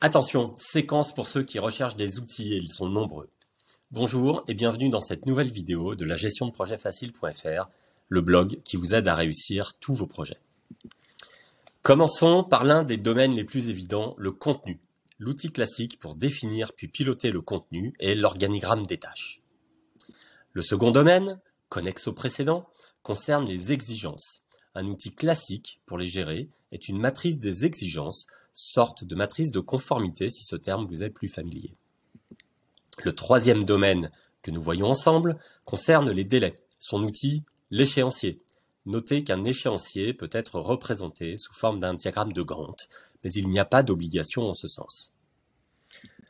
Attention, séquence pour ceux qui recherchent des outils et ils sont nombreux. Bonjour et bienvenue dans cette nouvelle vidéo de la gestion de projet facile.fr, le blog qui vous aide à réussir tous vos projets. Commençons par l'un des domaines les plus évidents, le contenu. L'outil classique pour définir puis piloter le contenu est l'organigramme des tâches. Le second domaine, connexe au précédent, concerne les exigences. Un outil classique pour les gérer est une matrice des exigences, sorte de matrice de conformité si ce terme vous est plus familier. Le troisième domaine que nous voyons ensemble concerne les délais. Son outil, l'échéancier. Notez qu'un échéancier peut être représenté sous forme d'un diagramme de Gantt, mais il n'y a pas d'obligation en ce sens.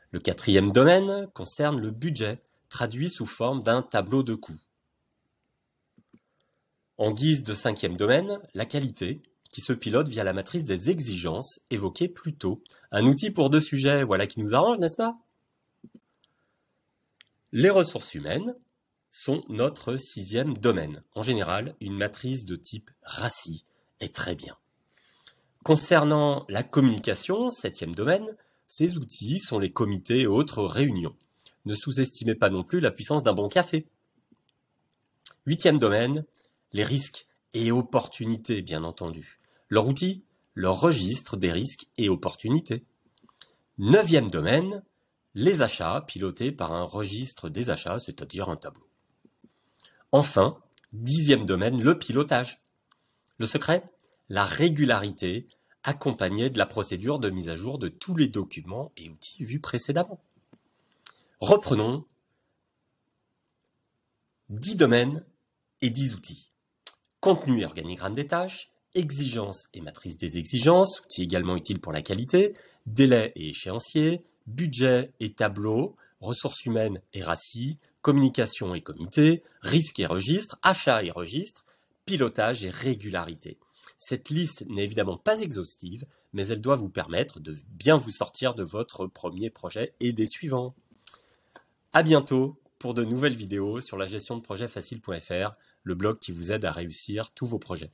Le quatrième domaine concerne le budget, traduit sous forme d'un tableau de coûts. En guise de cinquième domaine, la qualité, qui se pilote via la matrice des exigences évoquée plus tôt. Un outil pour deux sujets, voilà qui nous arrange, n'est-ce pas Les ressources humaines sont notre sixième domaine. En général, une matrice de type RACI est très bien. Concernant la communication, septième domaine, ces outils sont les comités et autres réunions. Ne sous-estimez pas non plus la puissance d'un bon café. Huitième domaine, les risques et opportunités, bien entendu. Leur outil, leur registre des risques et opportunités. Neuvième domaine, les achats pilotés par un registre des achats, c'est-à-dire un tableau. Enfin, dixième domaine, le pilotage. Le secret, la régularité accompagnée de la procédure de mise à jour de tous les documents et outils vus précédemment. Reprenons 10 domaines et 10 outils contenu et organigramme des tâches, exigences et matrice des exigences, outils également utiles pour la qualité, délais et échéancier, budget et tableau, ressources humaines et racines, communication et comité, risque et registre, achat et registre, pilotage et régularité. Cette liste n'est évidemment pas exhaustive, mais elle doit vous permettre de bien vous sortir de votre premier projet et des suivants. À bientôt pour de nouvelles vidéos sur la gestion de projet facile.fr, le blog qui vous aide à réussir tous vos projets.